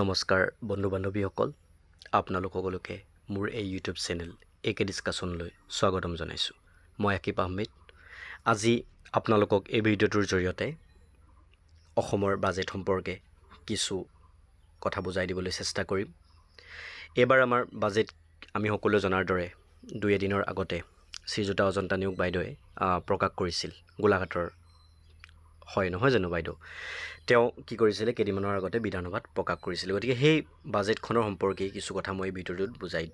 নমস্কাৰ বন্ধু বান্ধৱীসকল আপোনালোক সকলোকে মোৰ এই ইউটিউব চেনেল একে ডিছকাশ্যনলৈ স্বাগতম জনাইছোঁ মই আকিব আহমেদ আজি আপোনালোকক এই ভিডিঅ'টোৰ জৰিয়তে অসমৰ বাজেট সম্পৰ্কে কিছু কথা বুজাই দিবলৈ চেষ্টা কৰিম এইবাৰ আমাৰ বাজেট আমি সকলোৱে জনাৰ দৰে দুই এদিনৰ আগতে শ্ৰীযুতা অজন্তা নিয়োগ বাইদেৱে প্ৰকাশ কৰিছিল গোলাঘাটৰ হয় নহয় জানো বাইদেউ তেওঁ কি কৰিছিলে কেইদিনমানৰ আগতে বিধানসভাত প্ৰকাশ কৰিছিলে গতিকে সেই বাজেটখনৰ সম্পৰ্কে কিছু কথা মই ভিডিঅ'টোত বুজাই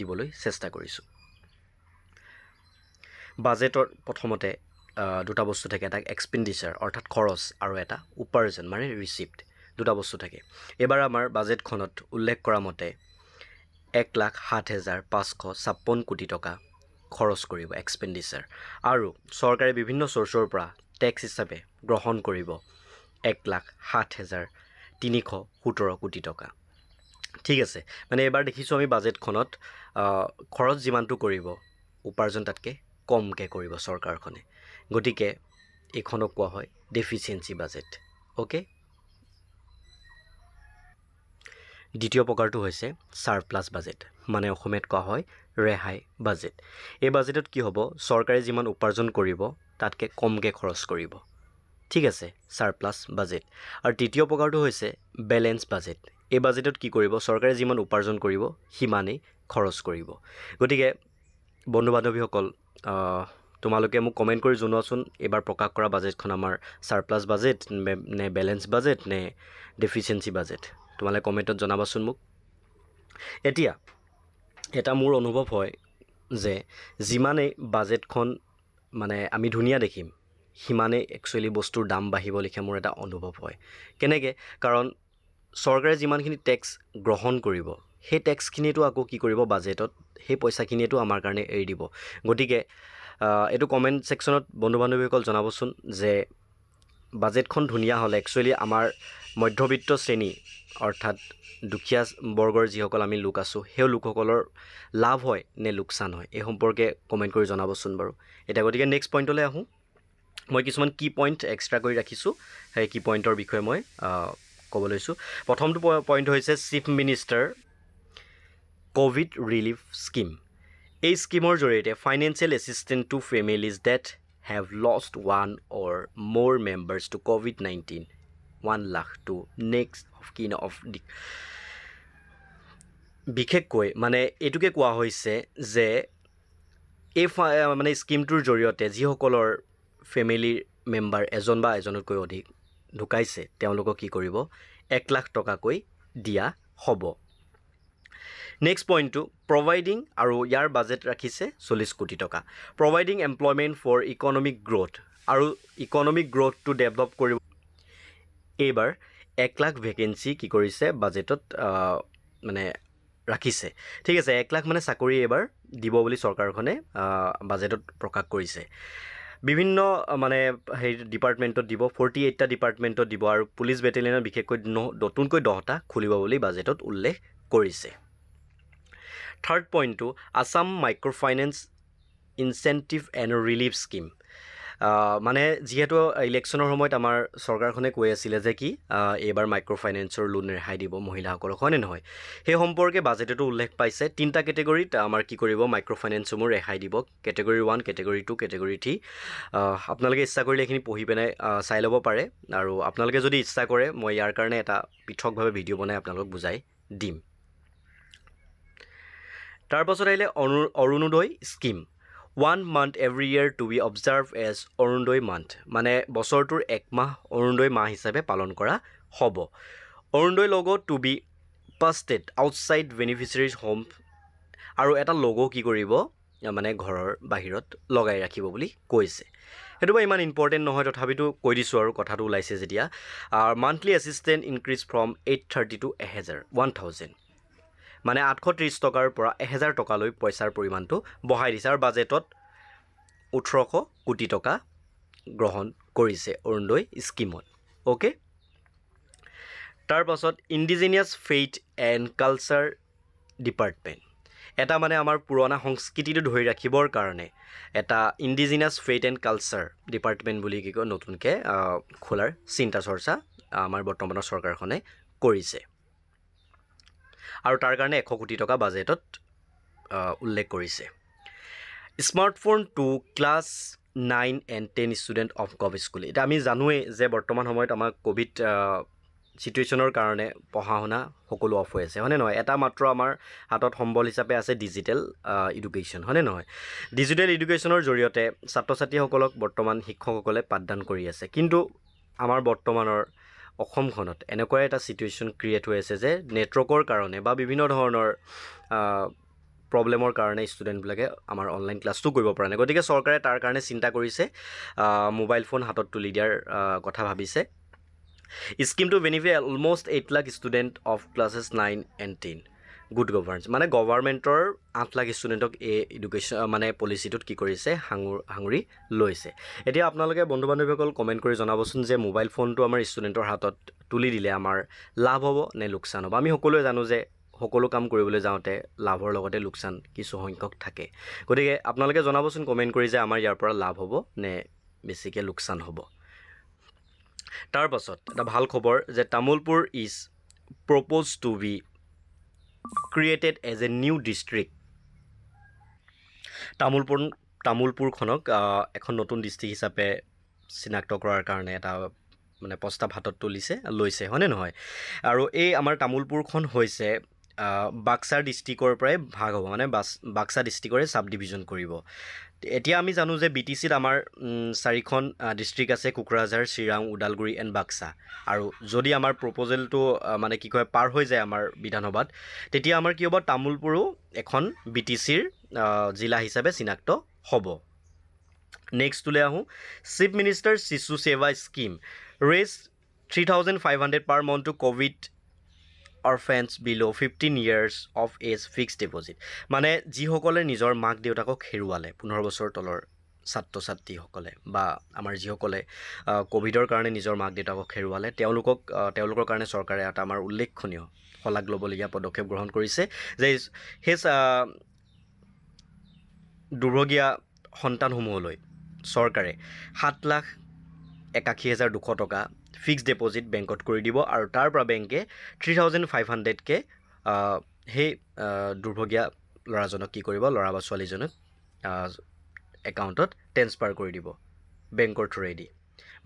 দিবলৈ চেষ্টা কৰিছোঁ বাজেটৰ প্ৰথমতে দুটা বস্তু থাকে এটা এক্সপেণ্ডিচাৰ অৰ্থাৎ খৰচ আৰু এটা উপাৰ্জন মানে ৰিচিপ্ট দুটা বস্তু থাকে এইবাৰ আমাৰ বাজেটখনত উল্লেখ কৰা মতে এক লাখ সাত হেজাৰ পাঁচশ ছাপন্ন কোটি টকা খৰচ কৰিব এক্সপেণ্ডিচাৰ আৰু চৰকাৰে বিভিন্ন চ'ৰ্চৰ পৰা টেক্স হিচাপে গ্ৰহণ কৰিব এক লাখ সাত হেজাৰ তিনিশ সোতৰ কোটি টকা ঠিক আছে মানে এইবাৰ দেখিছোঁ আমি বাজেটখনত খৰচ যিমানটো কৰিব উপাৰ্জন তাতকৈ কমকৈ কৰিব চৰকাৰখনে গতিকে এইখনক কোৱা হয় ডেফিচিয়েঞ্চি বাজেট অ'কে দ্বিতীয় প্ৰকাৰটো হৈছে ছাৰপ্লাছ বাজেট মানে অসমীয়াত কোৱা হয় ৰেহাই বাজেট এই বাজেটত কি হ'ব চৰকাৰে যিমান উপাৰ্জন কৰিব তাতকৈ কমকৈ খৰচ কৰিব ঠিক আছে ছাৰপ্লাছ বাজেট আৰু তৃতীয় প্ৰকাৰটো হৈছে বেলেঞ্চ বাজেট এই বাজেটত কি কৰিব চৰকাৰে যিমান উপাৰ্জন কৰিব সিমানেই খৰচ কৰিব গতিকে বন্ধু বান্ধৱীসকল তোমালোকে মোক কমেণ্ট কৰি জনোৱাচোন এইবাৰ প্ৰকাশ কৰা বাজেটখন আমাৰ ছাৰপ্লাছ বাজেট নে বেলেঞ্চ বাজেট নে ডেফিচিয়েঞ্চি বাজেট তোমালোকে কমেণ্টত জনাবাচোন মোক এতিয়া এটা মোৰ অনুভৱ হয় যে যিমানেই বাজেটখন মানে আমি ধুনীয়া দেখিম সিমানেই একচুৱেলি বস্তুৰ দাম বাঢ়িব লিখিয়া মোৰ এটা অনুভৱ হয় কেনেকৈ কাৰণ চৰকাৰে যিমানখিনি টেক্স গ্ৰহণ কৰিব সেই টেক্সখিনিতো আকৌ কি কৰিব বাজেটত সেই পইচাখিনিয়েতো আমাৰ কাৰণে এৰি দিব গতিকে এইটো কমেণ্ট ছেকশ্যনত বন্ধু বান্ধৱীসকল জনাবচোন যে বাজেটখন ধুনীয়া হ'লে একচুৱেলি আমাৰ মধ্যবিত্ত শ্ৰেণী অৰ্থাৎ দুখীয়া বৰ্গৰ যিসকল আমি লোক আছোঁ সেই লোকসকলৰ লাভ হয় নে লোকচান হয় এই সম্পৰ্কে কমেণ্ট কৰি জনাবচোন বাৰু এতিয়া গতিকে নেক্সট পইণ্টলৈ আহোঁ মই কিছুমান কি পইণ্ট এক্সট্ৰা কৰি ৰাখিছোঁ সেই কি পইণ্টৰ বিষয়ে মই ক'ব লৈছোঁ প্ৰথমটো পইণ্ট হৈছে chief minister COVID relief scheme এই স্কিমৰ জৰিয়তে financial assistant to families that have lost one or more members to COVID nineteen one lakh to next of kin of the বিশেষকৈ মানে এইটোকে কোৱা হৈছে যে এই মানে স্কিমটোৰ জৰিয়তে যিসকলৰ ফেমিলিৰ মেম্বাৰ এজন বা এজনতকৈ অধিক ঢুকাইছে তেওঁলোকক কি কৰিব এক লাখ টকাকৈ দিয়া হ'ব নেক্সট পইণ্টটো প্ৰভাইডিং আৰু ইয়াৰ বাজেট ৰাখিছে চল্লিছ কোটি টকা providing employment for economic growth আৰু ইকনমিক গ্ৰ'থটো ডেভলপ কৰিব এইবাৰ এক লাখ ভেকেঞ্চি কি কৰিছে বাজেটত মানে ৰাখিছে ঠিক আছে এক লাখ মানে চাকৰি এইবাৰ দিব বুলি চৰকাৰখনে বাজেটত প্ৰকাশ কৰিছে বিভিন্ন মানে হেৰি ডিপাৰ্টমেণ্টত দিব ফৰ্টি এইটটা ডিপাৰ্টমেণ্টত দিব আৰু পুলিচ বেটেলিয়নত বিশেষকৈ নতুনকৈ দহটা খুলিব বুলি বাজেটত উল্লেখ কৰিছে থাৰ্ড পইণ্টটো Assam micro' finance incentive and relief scheme মানে যিহেতু ইলেকশ্যনৰ সময়ত আমাৰ চৰকাৰখনে কৈ আছিলে যে কি এইবাৰ মাইক্ৰ' ফাইনেন্সৰ লোন ৰেহাই দিব মহিলাসকলক হয়নে নহয় সেই সম্পৰ্কে বাজেটতো উল্লেখ পাইছে তিনিটা কেটেগৰীত আমাৰ কি কৰিব মাইক্ৰ' ফাইনেন্সসমূহ ৰেহাই দিব category one category two category three আপোনালোকে ইচ্ছা কৰিলে এইখিনি পঢ়ি পিনে চাই ল'ব পাৰে আৰু আপোনালোকে যদি ইচ্ছা কৰে মই ইয়াৰ কাৰণে এটা পৃথকভাৱে ভিডিঅ' বনাই আপোনালোকক বুজাই দিম তাৰপাছত আহিলে অৰু Arunodoi scheme one month every year to be observe as Arunodoi month মানে বছৰটোৰ এক মাহ অৰুণোদয় মাহ হিচাপে পালন কৰা হ'ব Arunodoi logo' to be pasted outside beneficiaries home আৰু এটা লগ' কি কৰিব মানে ঘৰৰ বাহিৰত লগাই ৰাখিব বুলি কৈছে সেইটো বা ইমান ইম্পৰ্টেণ্ট নহয় তথাপিতো কৈ দিছোঁ আৰু কথাটো ওলাইছে যেতিয়া monthly assistant increase from eight thirty to এহেজাৰ ওৱান থাউজেণ্ড মানে আঠশ ত্ৰিছ টকাৰ পৰা এহেজাৰ টকালৈ পইচাৰ পৰিমাণটো বঢ়াই দিছে আৰু বাজেটত ওঠৰশ কোটি টকা গ্ৰহণ কৰিছে অৰুণোদয় স্কিমত অ'কে তাৰপাছত indigenous faith and culture department এটা মানে আমাৰ পুৰণা সংস্কৃতিটো ধৰি ৰাখিবৰ কাৰণে এটা indigenous faith and culture department বুলি কি কয় নতুনকৈ খোলাৰ চিন্তা চৰ্চা আমাৰ বৰ্তমানৰ চৰকাৰখনে কৰিছে আৰু তাৰ কাৰণে এশ কোটি টকা বাজেটত উল্লেখ কৰিছে smartphone to class nine and ten student of কভ স্কুল এতিয়া আমি জানোৱেই যে বৰ্তমান সময়ত আমাৰ ক'ভিড ছিটুৱেশ্যনৰ কাৰণে পঢ়া শুনা সকলো অফ হৈ আছে হয়নে নহয় এটা মাত্ৰ আমাৰ হাতত সম্বল হিচাপে আছে ডিজিটেল ইডুকেশ্যন হয়নে নহয় ডিজিটেল ইডুকেশ্যনৰ জৰিয়তে ছাত্ৰ ছাত্ৰীসকলক বৰ্তমান শিক্ষকসকলে পাঠদান কৰি আছে কিন্তু আমাৰ বৰ্তমানৰ অসমখনত এনেকুৱা এটা চিটুৱেশ্যন ক্ৰিয়েট হৈ আছে যে নেটৱৰ্কৰ কাৰণে বা বিভিন্ন ধৰণৰ প্ৰব্লেমৰ কাৰণে ষ্টুডেণ্টবিলাকে আমাৰ অনলাইন ক্লাছটো কৰিব পৰা নাই গতিকে চৰকাৰে তাৰ কাৰণে চিন্তা কৰিছে মোবাইল ফোন হাতত তুলি দিয়াৰ কথা ভাবিছে স্কীমটো benefit almost eight lakh student of classes nine and ten good governance মানে গভৰ্ণমেণ্টৰ আঠ লাখ ষ্টুডেণ্টক এই এডুকেশ্যন মানে পলিচিটোত কি কৰিছে সাঙুৰ সাঙুৰি লৈছে এতিয়া আপোনালোকে বন্ধু বান্ধৱীসকল কমেণ্ট কৰি জনাবচোন যে মোবাইল ফোনটো আমাৰ ষ্টুডেণ্টৰ হাতত তুলি দিলে আমাৰ লাভ হ'ব নে লোকচান হ'ব আমি সকলোৱে জানো যে সকলো কাম কৰিবলৈ যাওঁতে লাভৰ লগতে লোকচান কিছু সংখ্যক থাকে গতিকে আপোনালোকে জনাবচোন কমেণ্ট কৰি যে আমাৰ ইয়াৰ পৰা লাভ হ'ব নে বেছিকৈ লোকচান হ'ব তাৰপাছত এটা ভাল খবৰ যে Tamulpur is propose to be created as a new district Tamulpur তামোলপুৰখনক এখন নতুন ডিষ্ট্ৰিক্ট হিচাপে চিনাক্ত কৰাৰ কাৰণে এটা মানে প্ৰস্তাৱ হাতত তুলিছে লৈছে হয়নে নহয় আৰু এই আমাৰ তামোলপুৰখন হৈছে বাক্সা ডিষ্ট্ৰিক্টৰ পৰাই ভাগ হ'ব মানে বাক্সা ডিষ্ট্ৰিক্টৰে ছাব ডিভিজন কৰিব এতিয়া আমি জানো যে বি টি চিত আমাৰ চাৰিখন ডিষ্ট্ৰিক্ট আছে কোকৰাঝাৰ চিৰাং ওদালগুৰি এণ্ড বাক্সা আৰু যদি আমাৰ প্ৰপ'জেলটো মানে কি কয় পাৰ হৈ যায় আমাৰ বিধানসভাত তেতিয়া আমাৰ কি হ'ব তামুলপুৰো এখন বি টি চিৰ জিলা হিচাপে চিনাক্ত হ'ব নেক্সট নেক্সটোলৈ আহোঁ chief minister Shishu Seva scheme raise three thousand five hundred per মন্থটো COVID orphans below' fifteen years of age fix deposit মানে যিসকলে নিজৰ মাক দেউতাকক হেৰুৱালে পোন্ধৰ বছৰ তলৰ ছাত্ৰ ছাত্ৰীসকলে বা আমাৰ যিসকলে ক'ভিডৰ কাৰণে নিজৰ মাক দেউতাকক হেৰুৱালে তেওঁলোকক তেওঁলোকৰ কাৰণে চৰকাৰে এটা আমাৰ উল্লেখনীয় শলাগ ল'বলগীয়া পদক্ষেপ গ্ৰহণ কৰিছে যে সেই দুৰ্ভগীয়া সন্তানসমূহলৈ চৰকাৰে সাত লাখ একাশী হাজাৰ দুশ টকা ফিক্স ডেপজিট বেংকত কৰি দিব আৰু তাৰ পৰা বেংকে থ্ৰী থাউজেণ্ড ফাইভ হাণ্ড্ৰেডকৈ সেই দুৰ্ভগীয়া ল'ৰাজনক কি কৰিব ল'ৰা বা ছোৱালীজনক একাউণ্টত ট্ৰেন্সফাৰ কৰি দিব বেংকৰ থ্ৰুৱেদি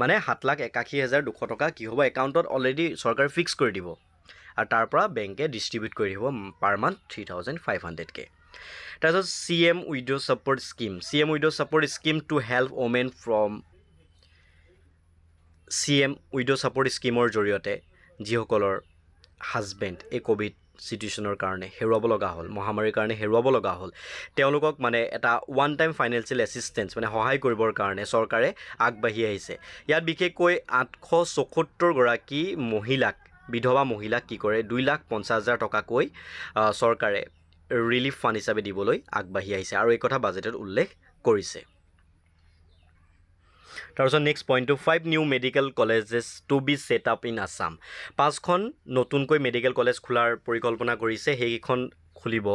মানে সাত লাখ একাশী হাজাৰ দুশ টকা কি হ'ব একাউণ্টত অলৰেডি চৰকাৰে ফিক্স কৰি দিব আৰু তাৰ পৰা বেংকে ডিষ্ট্ৰিবিউট কৰি দিব পাৰ মান্থ থ্ৰী থাউজেণ্ড ফাইভ হাণ্ড্ৰেডকৈ তাৰপিছত C M widow' support scheme C M widow' support scheme to help women from C M widow' support স্কীমৰ জৰিয়তে যিসকলৰ হাজবেণ্ড এই ক'ভিড চিটুৱেশ্যনৰ কাৰণে হেৰুৱাব লগা হ'ল মহামাৰীৰ কাৰণে হেৰুৱাব লগা হ'ল তেওঁলোকক মানে এটা ওৱান টাইম ফাইনেন্সিয়েল এচিষ্টেঞ্চ মানে সহায় কৰিবৰ কাৰণে চৰকাৰে আগবাঢ়ি আহিছে ইয়াত বিশেষকৈ আঠশ চৌসত্তৰগৰাকী মহিলাক বিধৱা মহিলাক কি কৰে দুই লাখ পঞ্চাছ হাজাৰ টকাকৈ চৰকাৰে ৰিলিফ ফাণ্ড হিচাপে দিবলৈ আগবাঢ়ি আহিছে আৰু এই কথা বাজেটত উল্লেখ কৰিছে তাৰপিছত নেক্সট পইণ্টটো five new medical colleges to be set up in Assam পাঁচখন নতুনকৈ মেডিকেল কলেজ খোলাৰ পৰিকল্পনা কৰিছে সেইকেইখন খুলিব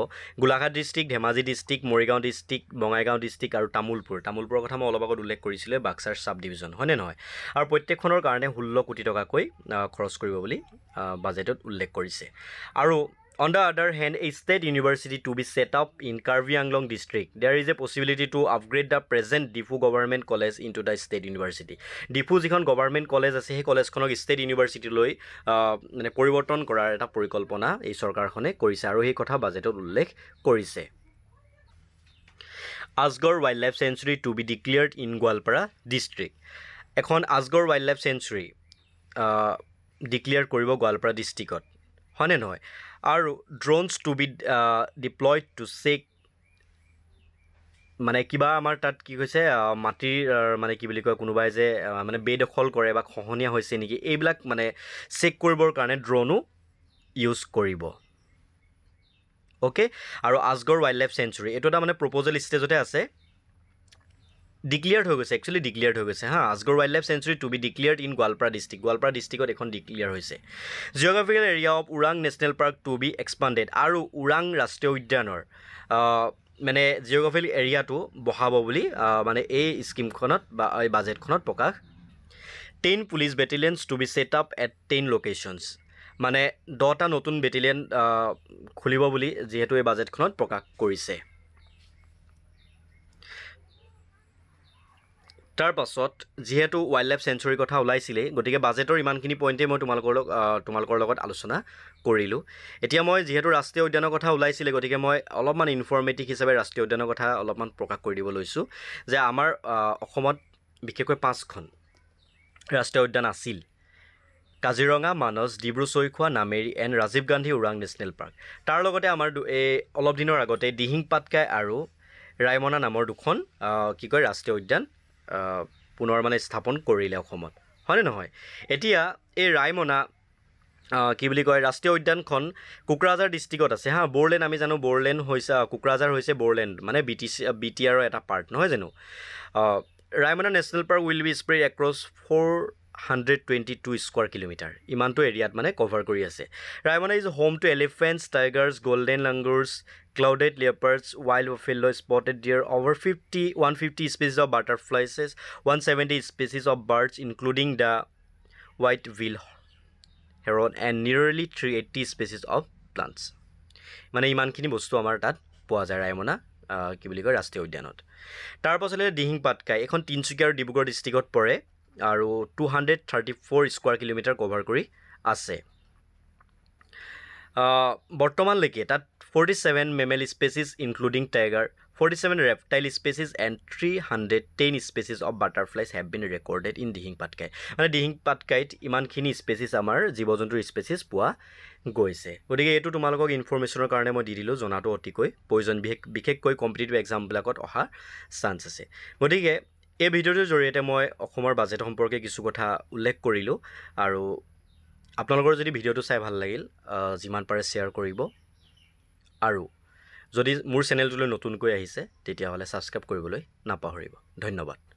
Golaghat district Dhemaji district Morigaon district Bongaigaon district আৰু তামোলপুৰ তামোলপুৰৰ কথা মই অলপ আগত উল্লেখ কৰিছিলোঁ বাক্সাৰ ছাব ডিভিজন হয়নে নহয় আৰু প্ৰত্যেকখনৰ কাৰণে ষোল্ল কোটি টকাকৈ খৰচ কৰিব বুলি বাজেটত উল্লেখ কৰিছে আৰু on the other hand a state university to be set up in Karbi Anglong district there is a possibility to upgrade the present Diphu government college into the state university Diphu যিখন গভৰ্ণমেণ্ট কলেজ আছে সেই কলেজখনক ষ্টেট ইউনিভাৰ্চিটিলৈ মানে পৰিৱৰ্তন কৰাৰ এটা পৰিকল্পনা এই চৰকাৰখনে কৰিছে আৰু সেই কথা বাজেটত উল্লেখ কৰিছে Ajagar wildlife sanctuary to be declared in Goalpara district এখন Ajagar wildlife sanctuary declare কৰিব গোৱালপাৰা ডিষ্ট্ৰিকত হয়নে নহয় আৰু drones to be deployed to check মানে কিবা আমাৰ তাত কি হৈছে মাটিৰ মানে কি বুলি কয় কোনোবাই যে মানে বেদখল কৰে বা খহনীয়া হৈছে নেকি এইবিলাক মানে চেক কৰিবৰ কাৰণে ড্ৰ'নো ইউজ কৰিব অ'কে আৰু আজগড় ৱাইল্ড লাইফ চেঞ্চুৰী এইটো এটা মানে প্ৰপ'জেল ষ্টেজতে আছে ডিক্লেয়াৰ্ড হৈ গৈছে একচুৱেলি ডিক্লেয়াৰ্ড হৈ গৈছে হা Ajagar wildlife sanctuary to be declared in Goalpara district Goalpara ডিষ্ট্ৰিক্টত এখন ডিক্লেয়াৰ হৈছে geographical area of Orang national park to be expanded আৰু ওৰাং ৰাষ্ট্ৰীয় উদ্যানৰ মানে জিঅ'গ্ৰাফিকেল এৰিয়াটো বঢ়াব বুলি মানে এই স্কিমখনত বা এই বাজেটখনত প্ৰকাশ ten police battalions to be set up at ten locations মানে দহটা নতুন বেটেলিয়ন খুলিব বুলি যিহেতু এই বাজেটখনত প্ৰকাশ কৰিছে তাৰ পাছত যিহেতু ৱাইল্ড লাইফ চেঞ্চুৰীৰ কথা ওলাইছিলেই গতিকে বাজেটৰ ইমানখিনি পইণ্টেই মই তোমালোকৰ লগত তোমালোকৰ লগত আলোচনা কৰিলোঁ এতিয়া মই যিহেতু ৰাষ্ট্ৰীয় উদ্যানৰ কথা ওলাইছিলে গতিকে মই অলপমান ইনফৰ্মেটিভ হিচাপে ৰাষ্ট্ৰীয় উদ্যানৰ কথা অলপমান প্ৰকাশ কৰি দিব লৈছোঁ যে আমাৰ অসমত বিশেষকৈ পাঁচখন ৰাষ্ট্ৰীয় উদ্যান আছিল Kaziranga Manas Dibru Saikhowa Nameri and Rajiv Gandhi Orang national park তাৰ লগতে আমাৰ এই অলপ দিনৰ আগতে দিহিং পাটকাই আৰু ৰায়মনা নামৰ দুখন কি কয় ৰাষ্ট্ৰীয় উদ্যান পুনৰ মানে স্থাপন কৰিলে অসমত হয়নে নহয় এতিয়া এই ৰায়মনা কি বুলি কয় ৰাষ্ট্ৰীয় উদ্যানখন কোকৰাঝাৰ ডিষ্ট্ৰিক্টত আছে হা বৰলেণ্ড আমি জানো বৰলেণ্ড হৈছে কোকৰাঝাৰ হৈছে বৰলেণ্ড মানে B T C B T আৰৰ এটা পাৰ্ট নহয় জানো Raimona national park will be spread across four hundred twenty two square kilometre ইমানটো এৰিয়াত মানে কভাৰ কৰি আছে Raimona is home to elephants tigers golden langurs clouded leopards wild field spotted deer over fifty one fifty species of butterflies one seventy species of birds including the white will her and nearly three eighty species of plants মানে ইমানখিনি বস্তু আমাৰ তাত পোৱা যায় ৰায়মনা কি বুলি কয় ৰাষ্ট্ৰীয় উদ্যানত তাৰ পাছতে দিহিং পাটকাই এইখন তিনিচুকীয়া আৰু ডিব্ৰুগড় ডিষ্ট্ৰিক্টত পৰে আৰু two hundred thirty four square kilometre cover কৰি আছে বৰ্তমানলৈকে তাত forty seven mammal species including tiger forty seven reptile species and three hundred ten species of butterflies have been recorded in Dihing Patkai মানে দিহিং পাটকাইত ইমানখিনি স্পেচিছ আমাৰ জীৱ জন্তুৰ স্পেচিছ পোৱা গৈছে গতিকে এইটো তোমালোকক ইনফৰ্মেশ্যনৰ কাৰণে মই দি দিলোঁ জনাটো অতিকৈ প্ৰয়োজন বিশেষ বিশেষকৈ কম্পিটিটিভ এক্সামবিলাকত অহাৰ চান্স আছে গতিকে এই ভিডিঅ'টোৰ জৰিয়তে মই অসমৰ বাজেট সম্পৰ্কে কিছু কথা উল্লেখ কৰিলোঁ আৰু আপোনালোকৰ যদি ভিডিঅ'টো চাই ভাল লাগিল যিমান পাৰে শ্বেয়াৰ কৰিব আৰু যদি মোৰ চেনেলটোলৈ নতুনকৈ আহিছে তেতিয়াহ'লে ছাবস্ক্ৰাইব কৰিবলৈ নাপাহৰিব ধন্যবাদ